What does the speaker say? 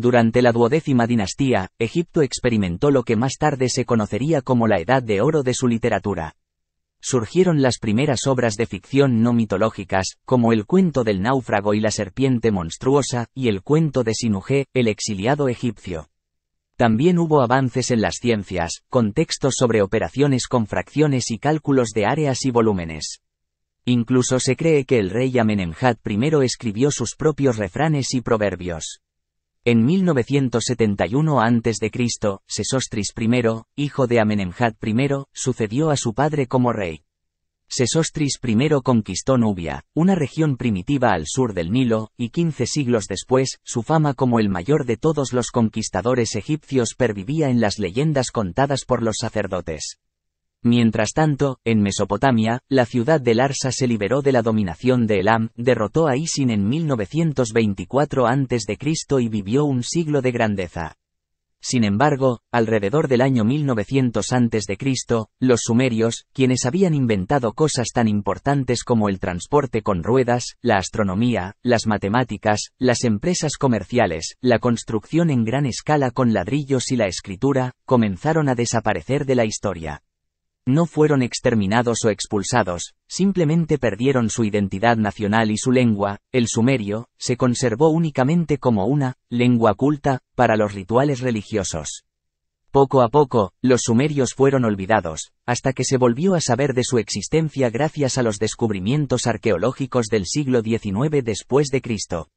Durante la duodécima dinastía, Egipto experimentó lo que más tarde se conocería como la Edad de Oro de su literatura. Surgieron las primeras obras de ficción no mitológicas, como el cuento del náufrago y la serpiente monstruosa, y el cuento de Sinuhe, el exiliado egipcio. También hubo avances en las ciencias, con textos sobre operaciones con fracciones y cálculos de áreas y volúmenes. Incluso se cree que el rey Amenemhat I escribió sus propios refranes y proverbios. En 1971 a.C., Sesostris I, hijo de Amenemhat I, sucedió a su padre como rey. Sesostris I conquistó Nubia, una región primitiva al sur del Nilo, y 15 siglos después, su fama como el mayor de todos los conquistadores egipcios pervivía en las leyendas contadas por los sacerdotes. Mientras tanto, en Mesopotamia, la ciudad de Larsa se liberó de la dominación de Elam, derrotó a Isin en 1924 a.C. y vivió un siglo de grandeza. Sin embargo, alrededor del año 1900 a.C., los sumerios, quienes habían inventado cosas tan importantes como el transporte con ruedas, la astronomía, las matemáticas, las empresas comerciales, la construcción en gran escala con ladrillos y la escritura, comenzaron a desaparecer de la historia no fueron exterminados o expulsados, simplemente perdieron su identidad nacional y su lengua, el sumerio, se conservó únicamente como una lengua culta, para los rituales religiosos. Poco a poco, los sumerios fueron olvidados, hasta que se volvió a saber de su existencia gracias a los descubrimientos arqueológicos del siglo XIX después de Cristo.